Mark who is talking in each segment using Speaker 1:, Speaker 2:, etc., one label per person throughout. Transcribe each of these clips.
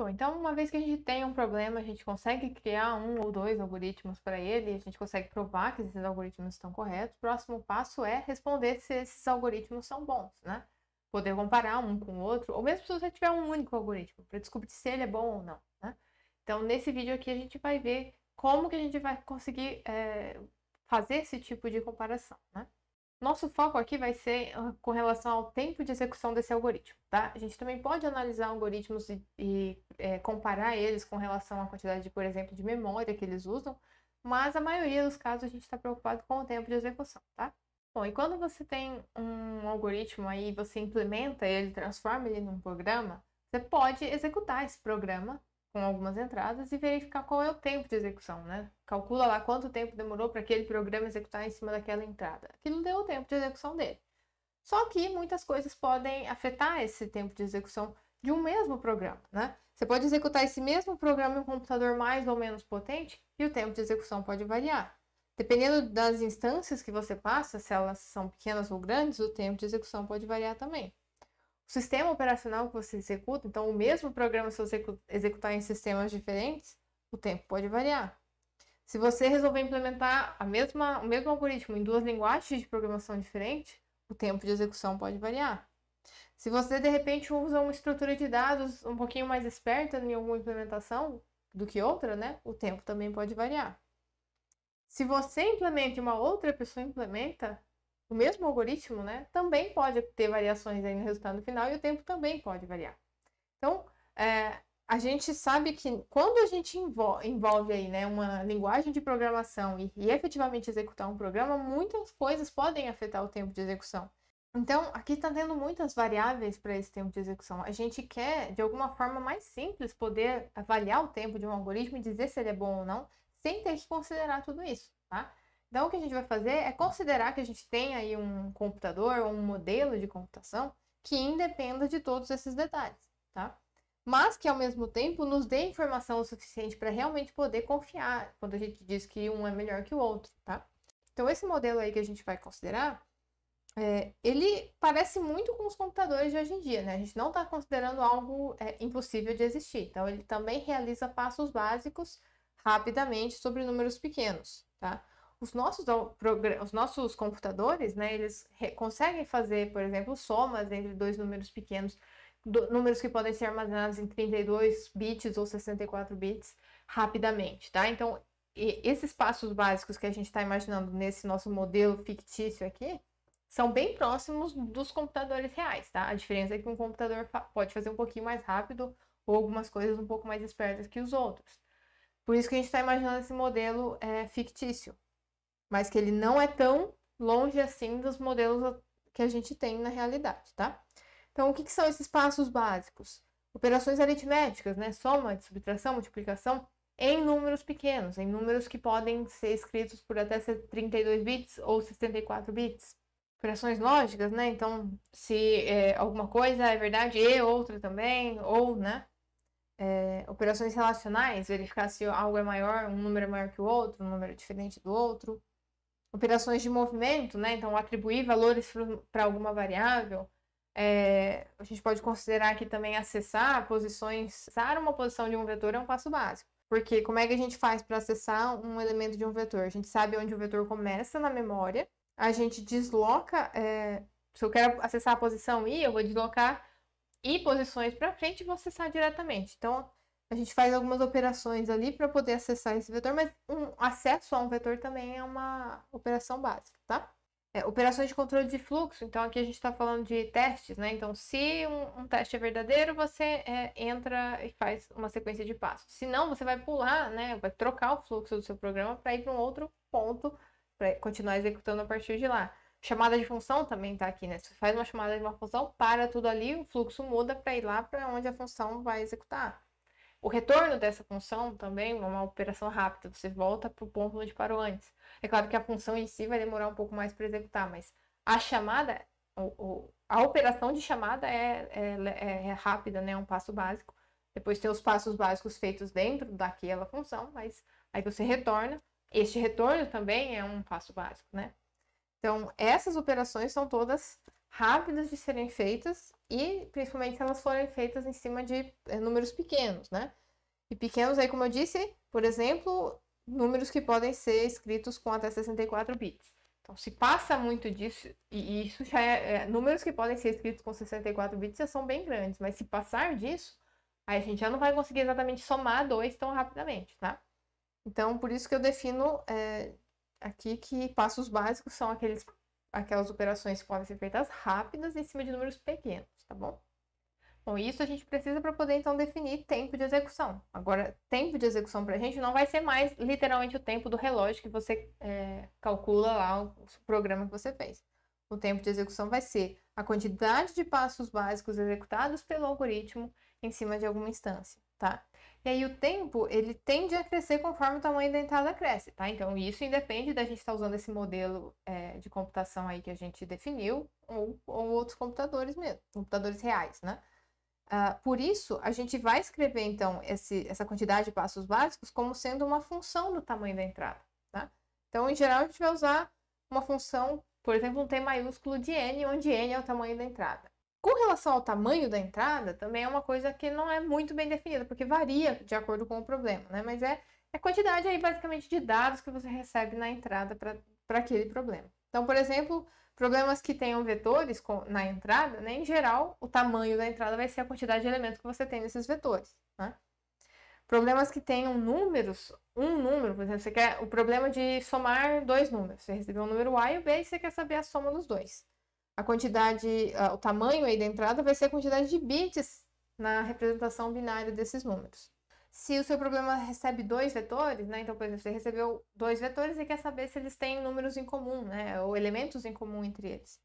Speaker 1: Bom, então, uma vez que a gente tem um problema, a gente consegue criar um ou dois algoritmos para ele, a gente consegue provar que esses algoritmos estão corretos. O próximo passo é responder se esses algoritmos são bons, né? Poder comparar um com o outro, ou mesmo se você tiver um único algoritmo, para descobrir se ele é bom ou não, né? Então, nesse vídeo aqui, a gente vai ver como que a gente vai conseguir é, fazer esse tipo de comparação, né? Nosso foco aqui vai ser ah, com relação ao tempo de execução desse algoritmo, tá? A gente também pode analisar algoritmos e, e é, comparar eles com relação à quantidade, de, por exemplo, de memória que eles usam, mas a maioria dos casos a gente está preocupado com o tempo de execução, tá? Bom, e quando você tem um algoritmo aí, você implementa ele, transforma ele num programa, você pode executar esse programa com algumas entradas e verificar qual é o tempo de execução, né? Calcula lá quanto tempo demorou para aquele programa executar em cima daquela entrada. Aquilo deu o tempo de execução dele. Só que muitas coisas podem afetar esse tempo de execução de um mesmo programa, né? Você pode executar esse mesmo programa em um computador mais ou menos potente e o tempo de execução pode variar. Dependendo das instâncias que você passa, se elas são pequenas ou grandes, o tempo de execução pode variar também o sistema operacional que você executa, então o mesmo programa, se você executar em sistemas diferentes, o tempo pode variar. Se você resolver implementar a mesma, o mesmo algoritmo em duas linguagens de programação diferentes, o tempo de execução pode variar. Se você de repente usa uma estrutura de dados um pouquinho mais esperta em alguma implementação do que outra, né? O tempo também pode variar. Se você implementa e uma outra pessoa implementa, o mesmo algoritmo, né, também pode ter variações aí no resultado final e o tempo também pode variar. Então, é, a gente sabe que quando a gente envolve aí, né, uma linguagem de programação e, e efetivamente executar um programa, muitas coisas podem afetar o tempo de execução. Então, aqui está tendo muitas variáveis para esse tempo de execução. A gente quer, de alguma forma mais simples, poder avaliar o tempo de um algoritmo e dizer se ele é bom ou não, sem ter que considerar tudo isso, tá? Então, o que a gente vai fazer é considerar que a gente tem aí um computador ou um modelo de computação que independa de todos esses detalhes, tá? Mas que, ao mesmo tempo, nos dê informação o suficiente para realmente poder confiar quando a gente diz que um é melhor que o outro, tá? Então, esse modelo aí que a gente vai considerar, é, ele parece muito com os computadores de hoje em dia, né? A gente não está considerando algo é, impossível de existir. Então, ele também realiza passos básicos rapidamente sobre números pequenos, tá? os nossos, os nossos computadores, né, eles conseguem fazer, por exemplo, somas entre dois números pequenos, do, números que podem ser armazenados em 32 bits ou 64 bits rapidamente, tá? Então, esses passos básicos que a gente está imaginando nesse nosso modelo fictício aqui são bem próximos dos computadores reais, tá? A diferença é que um computador pode fazer um pouquinho mais rápido ou algumas coisas um pouco mais espertas que os outros. Por isso que a gente está imaginando esse modelo é, fictício, mas que ele não é tão longe assim dos modelos que a gente tem na realidade, tá? Então, o que, que são esses passos básicos? Operações aritméticas, né? Soma, subtração, multiplicação em números pequenos, em números que podem ser escritos por até 32 bits ou 64 bits. Operações lógicas, né? Então, se é, alguma coisa é verdade e outra também, ou, né? É, operações relacionais, verificar se algo é maior, um número é maior que o outro, um número é diferente do outro operações de movimento, né? Então, atribuir valores para alguma variável. É, a gente pode considerar aqui também acessar posições. Acessar uma posição de um vetor é um passo básico. Porque como é que a gente faz para acessar um elemento de um vetor? A gente sabe onde o vetor começa na memória, a gente desloca. É, se eu quero acessar a posição i, eu vou deslocar i posições para frente e vou acessar diretamente. Então, a gente faz algumas operações ali para poder acessar esse vetor, mas um acesso a um vetor também é uma operação básica, tá? É, operações de controle de fluxo, então aqui a gente está falando de testes, né? Então, se um, um teste é verdadeiro, você é, entra e faz uma sequência de passos. Se não, você vai pular, né? Vai trocar o fluxo do seu programa para ir para um outro ponto, para continuar executando a partir de lá. Chamada de função também está aqui, né? Você faz uma chamada de uma função, para tudo ali, o fluxo muda para ir lá para onde a função vai executar. O retorno dessa função também é uma operação rápida, você volta para o ponto onde parou antes. É claro que a função em si vai demorar um pouco mais para executar, mas a chamada, a operação de chamada é, é, é, é rápida, né? É um passo básico. Depois tem os passos básicos feitos dentro daquela função, mas aí você retorna. Este retorno também é um passo básico, né? Então, essas operações são todas rápidas de serem feitas e principalmente se elas forem feitas em cima de é, números pequenos, né? E pequenos aí, como eu disse, por exemplo, números que podem ser escritos com até 64 bits. Então, se passa muito disso, e isso já é, é números que podem ser escritos com 64 bits já são bem grandes, mas se passar disso, aí a gente já não vai conseguir exatamente somar dois tão rapidamente, tá? Então, por isso que eu defino é, aqui que passos básicos são aqueles aquelas operações podem ser feitas rápidas em cima de números pequenos, tá bom? Bom, isso a gente precisa para poder então definir tempo de execução. Agora, tempo de execução para a gente não vai ser mais literalmente o tempo do relógio que você é, calcula lá o programa que você fez. O tempo de execução vai ser a quantidade de passos básicos executados pelo algoritmo em cima de alguma instância tá? E aí o tempo, ele tende a crescer conforme o tamanho da entrada cresce, tá? Então isso independe da gente estar tá usando esse modelo é, de computação aí que a gente definiu ou, ou outros computadores mesmo, computadores reais, né? Uh, por isso, a gente vai escrever, então, esse, essa quantidade de passos básicos como sendo uma função do tamanho da entrada, tá? Então, em geral, a gente vai usar uma função, por exemplo, um T maiúsculo de N, onde N é o tamanho da entrada. Com relação ao tamanho da entrada, também é uma coisa que não é muito bem definida, porque varia de acordo com o problema, né? Mas é a é quantidade aí basicamente de dados que você recebe na entrada para aquele problema. Então, por exemplo, problemas que tenham vetores com, na entrada, né, em geral, o tamanho da entrada vai ser a quantidade de elementos que você tem nesses vetores. Né? Problemas que tenham números, um número, por exemplo, você quer o problema de somar dois números. Você recebeu o número A e o B e você quer saber a soma dos dois a quantidade, o tamanho aí da entrada vai ser a quantidade de bits na representação binária desses números. Se o seu problema recebe dois vetores, né? Então, por exemplo, você recebeu dois vetores e quer saber se eles têm números em comum, né? Ou elementos em comum entre eles.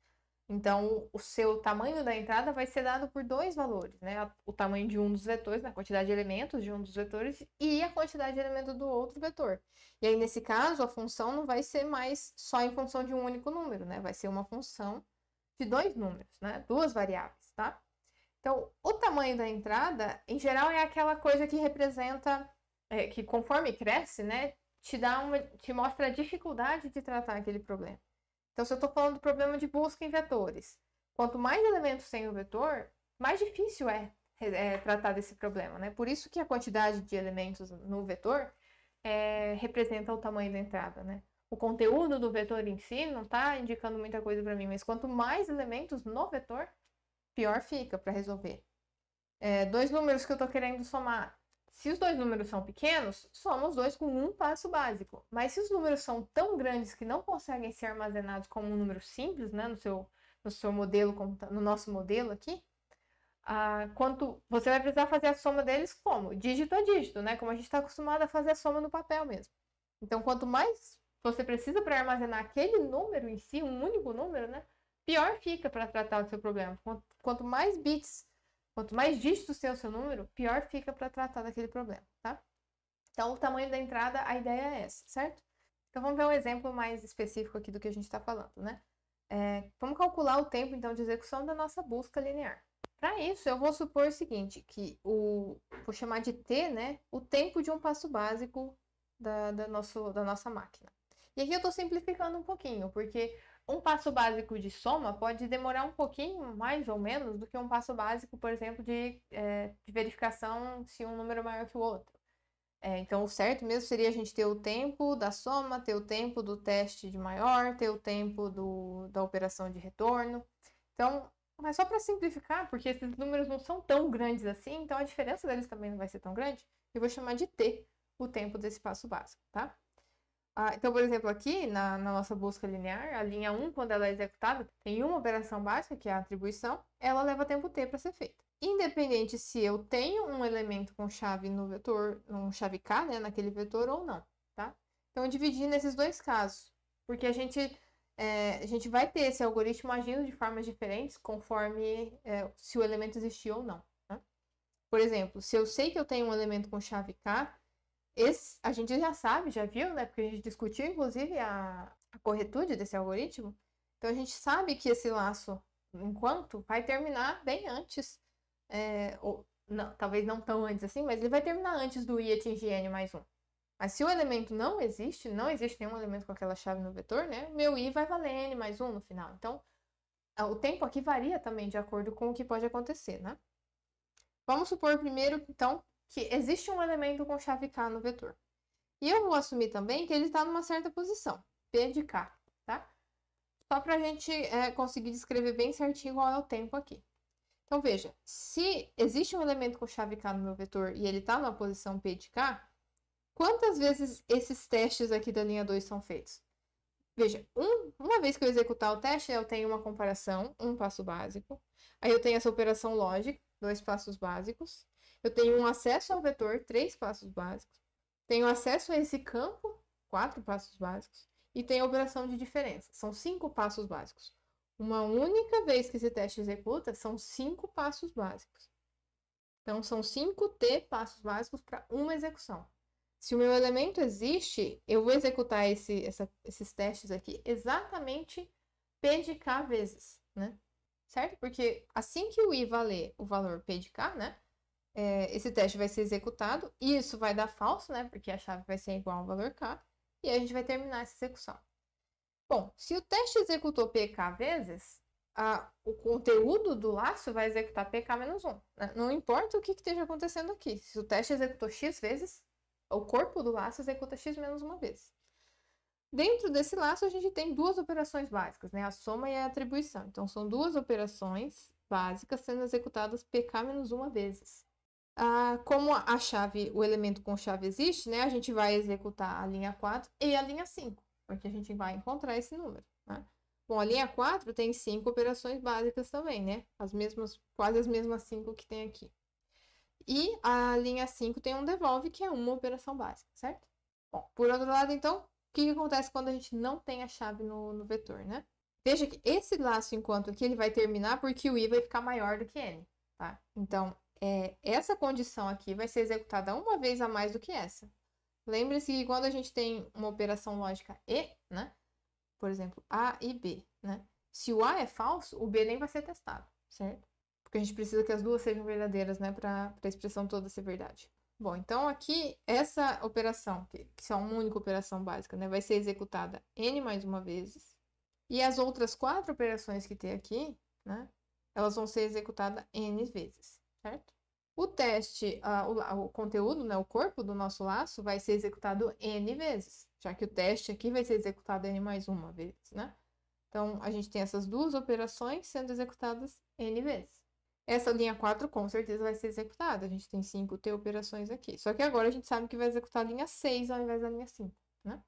Speaker 1: Então, o seu tamanho da entrada vai ser dado por dois valores, né? O tamanho de um dos vetores, né, a quantidade de elementos de um dos vetores e a quantidade de elementos do outro vetor. E aí, nesse caso, a função não vai ser mais só em função de um único número, né? Vai ser uma função de dois números, né? Duas variáveis, tá? Então, o tamanho da entrada, em geral, é aquela coisa que representa, é, que conforme cresce, né, te dá uma, te mostra a dificuldade de tratar aquele problema. Então, se eu estou falando do problema de busca em vetores, quanto mais elementos tem o vetor, mais difícil é, é, é tratar desse problema, né? Por isso que a quantidade de elementos no vetor é, representa o tamanho da entrada, né? o conteúdo do vetor em si não está indicando muita coisa para mim, mas quanto mais elementos no vetor, pior fica para resolver. É, dois números que eu estou querendo somar. Se os dois números são pequenos, soma os dois com um passo básico. Mas se os números são tão grandes que não conseguem ser armazenados como um número simples, né, no seu, no seu modelo, no nosso modelo aqui, ah, quanto você vai precisar fazer a soma deles como? Dígito a dígito, né? Como a gente está acostumado a fazer a soma no papel mesmo. Então, quanto mais você precisa para armazenar aquele número em si, um único número, né? Pior fica para tratar o seu problema. Quanto mais bits, quanto mais dígitos tem o seu número, pior fica para tratar daquele problema, tá? Então, o tamanho da entrada, a ideia é essa, certo? Então, vamos ver um exemplo mais específico aqui do que a gente está falando, né? É, vamos calcular o tempo, então, de execução da nossa busca linear. Para isso, eu vou supor o seguinte, que o... Vou chamar de T, né? O tempo de um passo básico da, da, nosso, da nossa máquina. E aqui eu estou simplificando um pouquinho, porque um passo básico de soma pode demorar um pouquinho mais ou menos do que um passo básico, por exemplo, de, é, de verificação se um número é maior que o outro. É, então, o certo mesmo seria a gente ter o tempo da soma, ter o tempo do teste de maior, ter o tempo do, da operação de retorno. Então, mas só para simplificar, porque esses números não são tão grandes assim, então a diferença deles também não vai ser tão grande, eu vou chamar de T o tempo desse passo básico, tá? Ah, então, por exemplo, aqui na, na, nossa busca linear, a linha 1, quando ela é executada, tem uma operação básica, que é a atribuição, ela leva tempo t para ser feita. Independente se eu tenho um elemento com chave no vetor, um chave k, né, naquele vetor ou não, tá? Então, eu dividi nesses dois casos, porque a gente, é, a gente vai ter esse algoritmo agindo de formas diferentes conforme é, se o elemento existir ou não. Né? Por exemplo, se eu sei que eu tenho um elemento com chave k, esse, a gente já sabe, já viu, né? Porque a gente discutiu, inclusive, a, a corretude desse algoritmo. Então a gente sabe que esse laço, enquanto, vai terminar bem antes. É, ou, não, talvez não tão antes assim, mas ele vai terminar antes do i atingir n mais 1. Mas se o elemento não existe, não existe nenhum elemento com aquela chave no vetor, né? Meu i vai valer n mais 1 no final. Então, o tempo aqui varia também de acordo com o que pode acontecer, né? Vamos supor primeiro, então, que existe um elemento com chave K no vetor. E eu vou assumir também que ele está numa certa posição, P de K, tá? Só para a gente é, conseguir descrever bem certinho qual é o tempo aqui. Então, veja, se existe um elemento com chave K no meu vetor e ele está numa posição P de K, quantas vezes esses testes aqui da linha 2 são feitos? Veja, um, uma vez que eu executar o teste, eu tenho uma comparação, um passo básico. Aí eu tenho essa operação lógica, dois passos básicos. Eu tenho um acesso ao vetor, três passos básicos. Tenho acesso a esse campo, quatro passos básicos. E tenho a operação de diferença. São cinco passos básicos. Uma única vez que esse teste executa, são cinco passos básicos. Então, são cinco T passos básicos para uma execução. Se o meu elemento existe, eu vou executar esse, essa, esses testes aqui exatamente P de K vezes, né? Certo? Porque assim que o i valer o valor P de K, né? é, esse teste vai ser executado. e Isso vai dar falso, né? Porque a chave vai ser igual ao valor K. E a gente vai terminar essa execução. Bom, se o teste executou PK vezes, a, o conteúdo do laço vai executar PK-1. Né? Não importa o que, que esteja acontecendo aqui. Se o teste executou X vezes, o corpo do laço executa X menos uma vez. Dentro desse laço, a gente tem duas operações básicas, né? A soma e a atribuição. Então, são duas operações básicas sendo executadas PK menos uma vezes. Ah, como a chave, o elemento com chave existe, né? A gente vai executar a linha 4 e a linha 5, porque a gente vai encontrar esse número, né? Bom, a linha 4 tem cinco operações básicas também, né? As mesmas, quase as mesmas cinco que tem aqui. E a linha 5 tem um devolve, que é uma operação básica, certo? Bom, por outro lado, então, o que, que acontece quando a gente não tem a chave no, no vetor, né? Veja que esse laço enquanto aqui, ele vai terminar porque o i vai ficar maior do que n, tá? Então, é, essa condição aqui vai ser executada uma vez a mais do que essa. Lembre-se que quando a gente tem uma operação lógica E, né? Por exemplo, A e B, né? Se o A é falso, o B nem vai ser testado, certo? Porque a gente precisa que as duas sejam verdadeiras, né? Para a expressão toda ser verdade. Bom, então aqui essa operação, que, que é uma única operação básica, né? Vai ser executada N mais uma vezes. E as outras quatro operações que tem aqui, né? Elas vão ser executadas N vezes, certo? O teste, uh, o, o, conteúdo, né, o corpo do nosso laço vai ser executado N vezes, já que o teste aqui vai ser executado N mais uma vez, né? Então, a gente tem essas duas operações sendo executadas N vezes. Essa linha 4 com certeza vai ser executada, a gente tem 5 T operações aqui. Só que agora a gente sabe que vai executar a linha 6 ao invés da linha 5, né?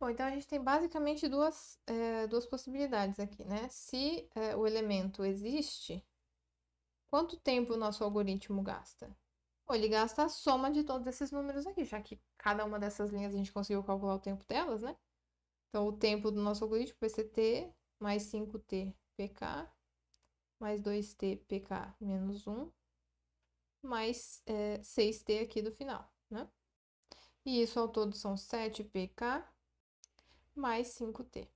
Speaker 1: Bom, então a gente tem basicamente duas, é, duas possibilidades aqui, né? Se é, o elemento existe, Quanto tempo o nosso algoritmo gasta? Bom, ele gasta a soma de todos esses números aqui, já que cada uma dessas linhas a gente conseguiu calcular o tempo delas, né? Então, o tempo do nosso algoritmo vai ser t mais 5t pk mais 2t pk menos 1 mais é, 6t aqui do final, né? E isso ao todo são 7pk mais 5t.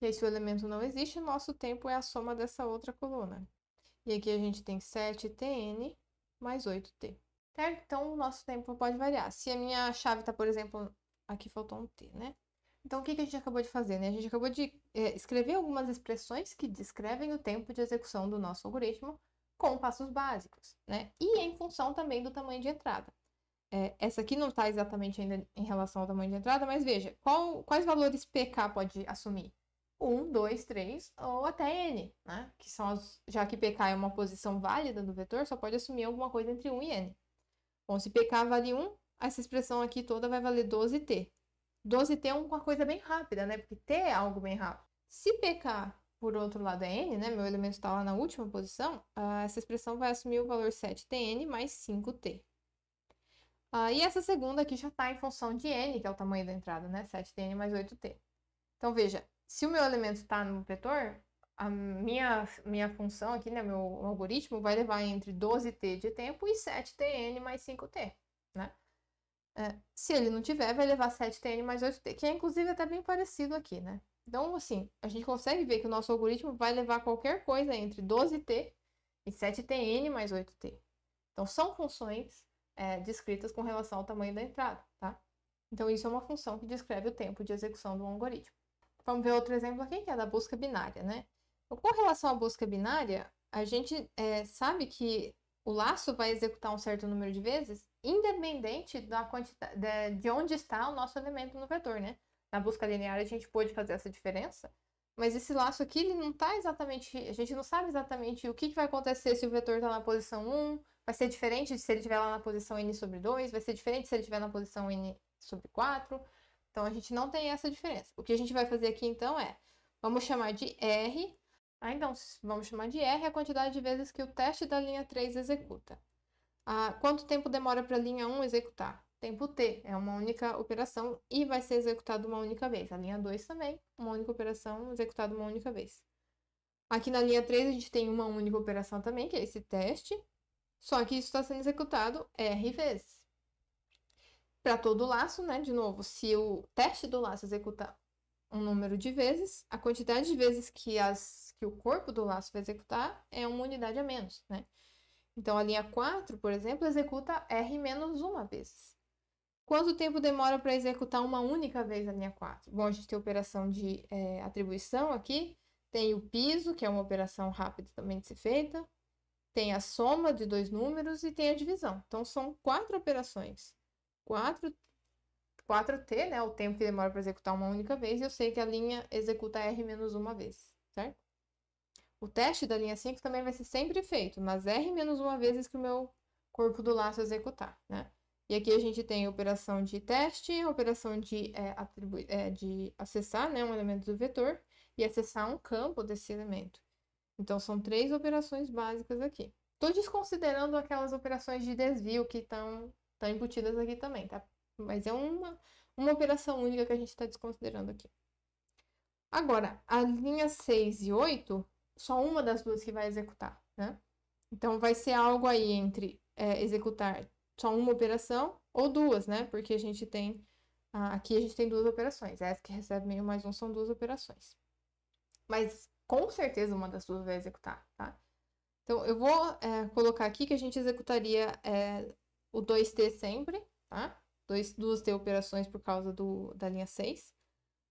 Speaker 1: E aí, se o elemento não existe, nosso tempo é a soma dessa outra coluna. E aqui a gente tem 7Tn mais 8T. Certo? Então, o nosso tempo pode variar. Se a minha chave está, por exemplo, aqui faltou um T, né? Então, o que, a gente acabou de fazer? Né? A gente acabou de é, escrever algumas expressões que descrevem o tempo de execução do nosso algoritmo com passos básicos, né? E em função também do tamanho de entrada. É, essa aqui não está exatamente ainda em relação ao tamanho de entrada, mas veja, qual, quais valores pk pode assumir? 1, 2, 3 ou até n, né? Que são as, já que pk é uma posição válida do vetor, só pode assumir alguma coisa entre 1 e n. Bom, se pk vale 1, essa expressão aqui toda vai valer 12t. 12t é uma coisa bem rápida, né? Porque t é algo bem rápido. Se pk, por outro lado, é n, né? Meu elemento está lá na última posição, uh, essa expressão vai assumir o valor 7tn mais 5t. Uh, ah, e essa segunda aqui já está em função de n, que é o tamanho da entrada, né? 7tn mais 8t. Então, veja, se o meu elemento está no vetor, a minha, minha função aqui, né, meu algoritmo, vai levar entre 12t de tempo e 7tn mais 5t, né? É, se ele não tiver, vai levar 7tn mais 8t, que é inclusive até bem parecido aqui, né? Então, assim, a gente consegue ver que o nosso algoritmo vai levar qualquer coisa entre 12t e 7tn mais 8t. Então, são funções é, descritas com relação ao tamanho da entrada, tá? Então, isso é uma função que descreve o tempo de execução do algoritmo. Vamos ver outro exemplo aqui, que é da busca binária, né? Com relação à busca binária, a gente é, sabe que o laço vai executar um certo número de vezes, independente da quantidade, de, onde está o nosso elemento no vetor, né? Na busca linear a gente pôde fazer essa diferença, mas esse laço aqui, ele não está exatamente. A gente não sabe exatamente o que, que vai acontecer se o vetor está na posição 1. Vai ser diferente se ele estiver lá na posição n sobre 2, vai ser diferente se ele estiver na posição n sobre 4. Então, a gente não tem essa diferença. O que a gente vai fazer aqui, então, é... Vamos chamar de R... Ah, então, vamos chamar de R a quantidade de vezes que o teste da linha 3 executa. Ah, quanto tempo demora para a linha 1 executar? Tempo T, é uma única operação e vai ser executada uma única vez. A linha 2 também, uma única operação executada uma única vez. Aqui na linha 3 a gente tem uma única operação também, que é esse teste, só que isso está sendo executado R vezes para todo laço, né? De novo, se o teste do laço executa um número de vezes, a quantidade de vezes que, as, que o corpo do laço vai executar é uma unidade a menos, né? Então, a linha 4, por exemplo, executa R menos uma vez. Quanto tempo demora para executar uma única vez a linha 4? Bom, a gente tem operação de é, atribuição aqui, tem o piso, que é uma operação rápida também de ser feita, tem a soma de dois números e tem a divisão. Então, são quatro operações. 4, 4T, né? O tempo que demora para executar uma única vez. E eu sei que a linha executa R menos uma vez, certo? O teste da linha 5 também vai ser sempre feito, mas R menos uma vezes que o meu corpo do laço executar, né? E aqui a gente tem a operação de teste, a operação de, é, é, de acessar né, um elemento do vetor e acessar um campo desse elemento. Então, são três operações básicas aqui. Estou desconsiderando aquelas operações de desvio que estão Estão tá embutidas aqui também, tá? Mas é uma, uma operação única que a gente está desconsiderando aqui. Agora, a linha 6 e 8, só uma das duas que vai executar, né? Então, vai ser algo aí entre é, executar só uma operação ou duas, né? Porque a gente tem... Aqui a gente tem duas operações. Essa que recebe meio mais um são duas operações. Mas com certeza uma das duas vai executar, tá? Então, eu vou é, colocar aqui que a gente executaria é, o 2T sempre, tá? Dois, duas T operações por causa do, da linha 6,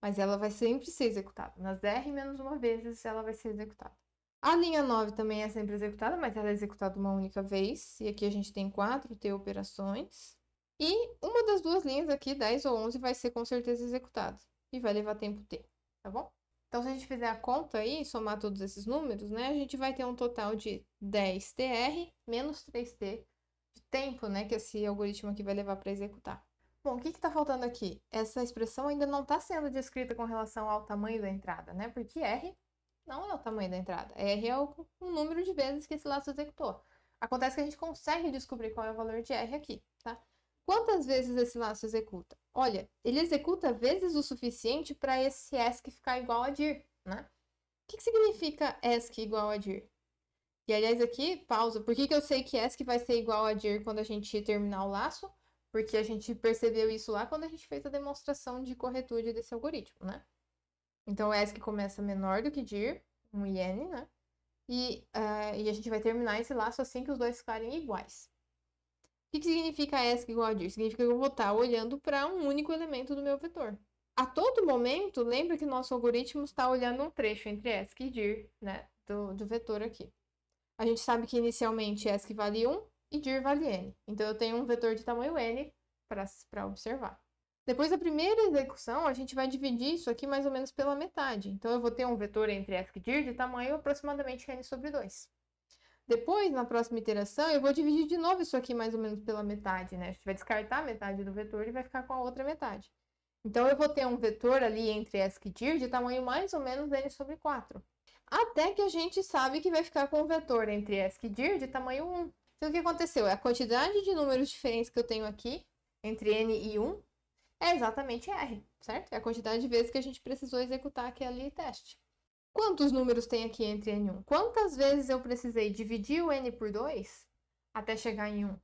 Speaker 1: mas ela vai sempre ser executada. Nas R menos uma vezes ela vai ser executada. A linha 9 também é sempre executada, mas ela é executada uma única vez. E aqui a gente tem quatro T operações. E uma das duas linhas aqui, 10 ou 11, vai ser com certeza executada. E vai levar tempo T, tá bom? Então, se a gente fizer a conta aí, somar todos esses números, né? A gente vai ter um total de 10TR menos 3T tempo né, que esse algoritmo aqui vai levar para executar. Bom, o que está faltando aqui? Essa expressão ainda não está sendo descrita com relação ao tamanho da entrada, né? Porque R não é o tamanho da entrada. R é o, o número de vezes que esse laço executou. Acontece que a gente consegue descobrir qual é o valor de R aqui, tá? Quantas vezes esse laço executa? Olha, ele executa vezes o suficiente para esse ESC ficar igual a dir, né? O que, que significa ESC é igual a dir? E aliás, aqui, pausa. Por que, que eu sei que ESC vai ser igual a DIR quando a gente terminar o laço? Porque a gente percebeu isso lá quando a gente fez a demonstração de corretude desse algoritmo, né? Então, ESC começa menor do que DIR, um IN, né? E, uh, e a gente vai terminar esse laço assim que os dois ficarem iguais. O que, que significa ESC é igual a DIR? Significa que eu vou estar tá olhando para um único elemento do meu vetor. A todo momento, lembra que nosso algoritmo está olhando um trecho entre ESC e DIR, né? do, do vetor aqui. A gente sabe que inicialmente ESC vale 1 e DIR vale N. Então, eu tenho um vetor de tamanho N para observar. Depois da primeira execução, a gente vai dividir isso aqui mais ou menos pela metade. Então, eu vou ter um vetor entre ESC e DIR de tamanho aproximadamente N sobre 2. Depois, na próxima iteração, eu vou dividir de novo isso aqui mais ou menos pela metade, né? A gente vai descartar metade do vetor e vai ficar com a outra metade. Então, eu vou ter um vetor ali entre ESC e DIR de tamanho mais ou menos N sobre 4 até que a gente sabe que vai ficar com o vetor entre ESC e DIR de tamanho 1. Então, o que aconteceu? A quantidade de números diferentes que eu tenho aqui, entre N e 1, é exatamente R, certo? É a quantidade de vezes que a gente precisou executar aquele teste. Quantos números tem aqui entre N e 1? Quantas vezes eu precisei dividir o N por 2 até chegar em 1?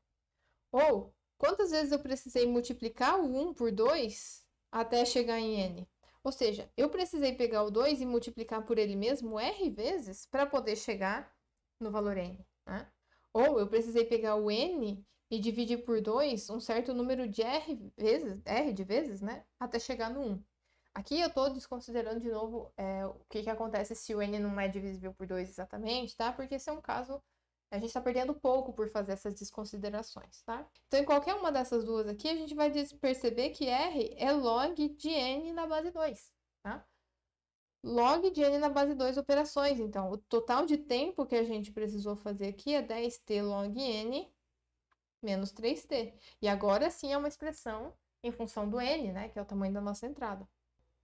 Speaker 1: Ou, quantas vezes eu precisei multiplicar o 1 por 2 até chegar em N? Ou seja, eu precisei pegar o 2 e multiplicar por ele mesmo R vezes para poder chegar no valor N. Né? Ou eu precisei pegar o N e dividir por 2 um certo número de R vezes, R de vezes, né? Até chegar no 1. Um. Aqui eu estou desconsiderando de novo é, o que, que acontece se o N não é divisível por 2 exatamente, tá? Porque esse é um caso a gente está perdendo pouco por fazer essas desconsiderações, tá? Então, em qualquer uma dessas duas aqui, a gente vai perceber que R é log de N na base 2, tá? Log de N na base 2 operações. Então, o total de tempo que a gente precisou fazer aqui é 10T log N menos 3T. E agora sim é uma expressão em função do N, né? Que é o tamanho da nossa entrada.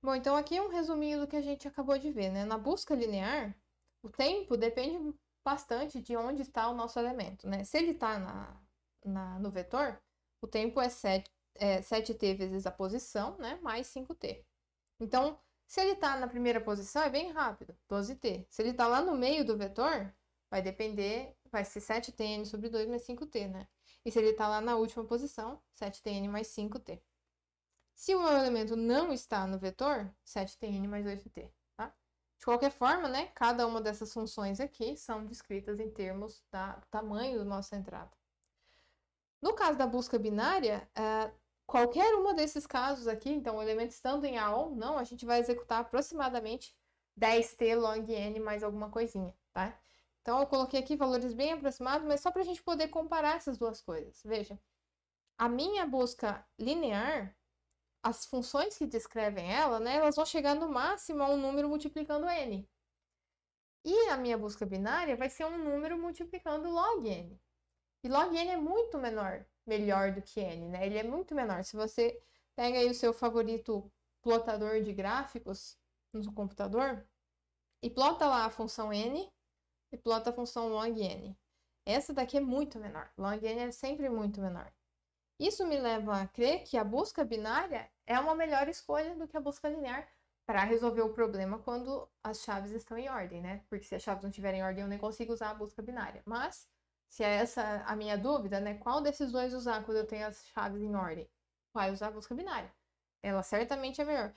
Speaker 1: Bom, então aqui é um resuminho do que a gente acabou de ver, né? Na busca linear, o tempo depende bastante de onde está o nosso elemento, né? Se ele está na, na, no vetor, o tempo é 7, é 7t vezes a posição, né? Mais 5t. Então, se ele está na primeira posição, é bem rápido, 12t. Se ele está lá no meio do vetor, vai depender, vai ser 7tn sobre 2 mais 5t, né? E se ele está lá na última posição, 7tn mais 5t. Se o meu elemento não está no vetor, 7tn mais 8t. De qualquer forma, né, cada uma dessas funções aqui são descritas em termos da, do tamanho da nossa entrada. No caso da busca binária, é, qualquer uma desses casos aqui, então o elemento estando em A ou não, a gente vai executar aproximadamente 10t log n mais alguma coisinha, tá? Então eu coloquei aqui valores bem aproximados, mas só para a gente poder comparar essas duas coisas. Veja, a minha busca linear as funções que descrevem ela, né, elas vão chegar no máximo a um número multiplicando n. E a minha busca binária vai ser um número multiplicando log n. E log n é muito menor, melhor do que n, né? Ele é muito menor. Se você pega aí o seu favorito plotador de gráficos no computador e plota lá a função n e plota a função log n. Essa daqui é muito menor. Log n é sempre muito menor. Isso me leva a crer que a busca binária é uma melhor escolha do que a busca linear para resolver o problema quando as chaves estão em ordem, né? Porque se as chaves não estiverem em ordem, eu nem consigo usar a busca binária. Mas, se é essa a minha dúvida, né? Qual desses dois usar quando eu tenho as chaves em ordem? Vai usar a busca binária. Ela certamente é melhor.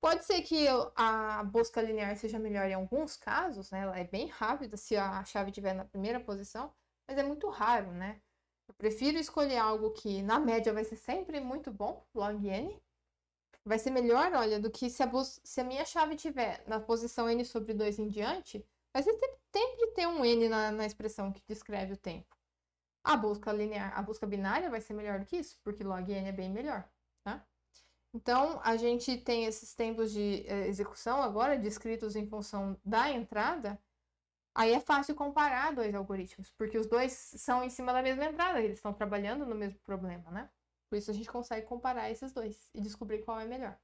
Speaker 1: Pode ser que a busca linear seja melhor em alguns casos, né? Ela é bem rápida se a chave estiver na primeira posição, mas é muito raro, né? Eu prefiro escolher algo que, na média, vai ser sempre muito bom, log n, vai ser melhor, olha, do que se a, se a minha chave tiver na posição n sobre 2 em diante, mas você sempre tem um n na, na expressão que descreve o tempo. A busca linear, a busca binária vai ser melhor do que isso, porque log n é bem melhor, tá? Então, a gente tem esses tempos de eh, execução agora descritos em função da entrada. Aí é fácil comparar dois algoritmos, porque os dois são em cima da mesma entrada, eles estão trabalhando no mesmo problema, né? Por isso a gente consegue comparar esses dois e descobrir qual é melhor.